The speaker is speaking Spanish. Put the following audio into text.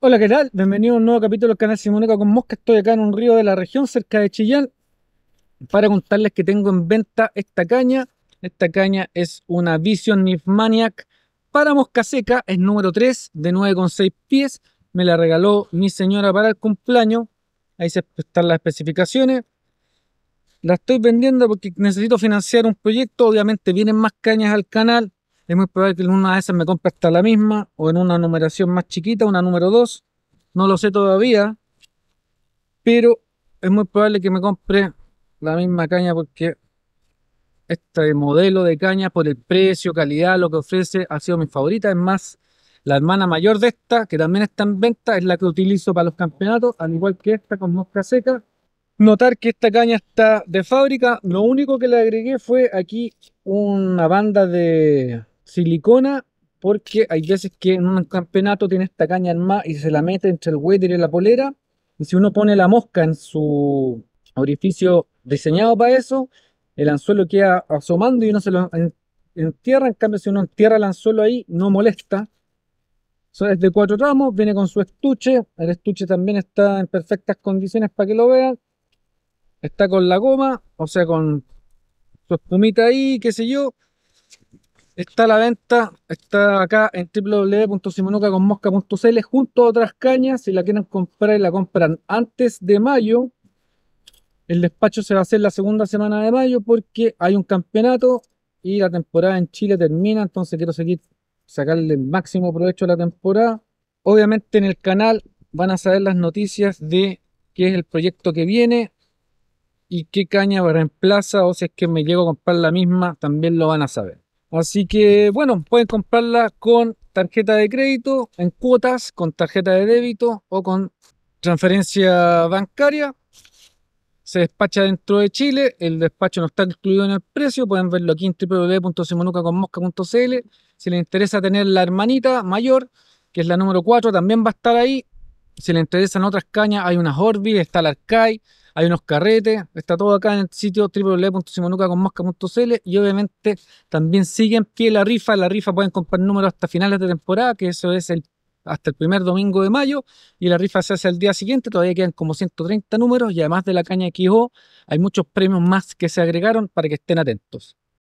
Hola, ¿qué tal? Bienvenido a un nuevo capítulo del canal Simónica con Mosca. Estoy acá en un río de la región, cerca de Chillán, para contarles que tengo en venta esta caña. Esta caña es una Vision Nif para mosca seca, es número 3, de 9,6 pies. Me la regaló mi señora para el cumpleaños. Ahí están las especificaciones. La estoy vendiendo porque necesito financiar un proyecto. Obviamente vienen más cañas al canal es muy probable que en una de esas me compre hasta la misma o en una numeración más chiquita, una número 2. No lo sé todavía, pero es muy probable que me compre la misma caña porque este modelo de caña por el precio, calidad, lo que ofrece ha sido mi favorita. Es más, la hermana mayor de esta, que también está en venta, es la que utilizo para los campeonatos, al igual que esta con mosca seca. Notar que esta caña está de fábrica, lo único que le agregué fue aquí una banda de silicona porque hay veces que en un campeonato tiene esta caña en más y se la mete entre el huéter y la polera. Y si uno pone la mosca en su orificio diseñado para eso, el anzuelo queda asomando y uno se lo entierra. En cambio, si uno entierra el anzuelo ahí, no molesta. es de cuatro tramos, viene con su estuche. El estuche también está en perfectas condiciones para que lo vean. Está con la goma, o sea, con su espumita ahí, qué sé yo. Está la venta, está acá en www.simonucaconmosca.cl junto a otras cañas. Si la quieren comprar y la compran antes de mayo, el despacho se va a hacer la segunda semana de mayo porque hay un campeonato y la temporada en Chile termina, entonces quiero seguir sacarle el máximo provecho a la temporada. Obviamente en el canal van a saber las noticias de qué es el proyecto que viene y qué caña reemplaza o si es que me llego a comprar la misma, también lo van a saber. Así que bueno, pueden comprarla con tarjeta de crédito, en cuotas, con tarjeta de débito o con transferencia bancaria. Se despacha dentro de Chile, el despacho no está incluido en el precio, pueden verlo aquí en www.simonucaconmosca.cl. Si les interesa tener la hermanita mayor, que es la número 4, también va a estar ahí. Si les interesan otras cañas, hay unas Orbi, está la Arcai, hay unos carretes, está todo acá en el sitio www.simonucaconmosca.cl y obviamente también sigue en pie la rifa, la rifa pueden comprar números hasta finales de temporada, que eso es hasta el primer domingo de mayo y la rifa se hace al día siguiente, todavía quedan como 130 números y además de la caña XO hay muchos premios más que se agregaron para que estén atentos.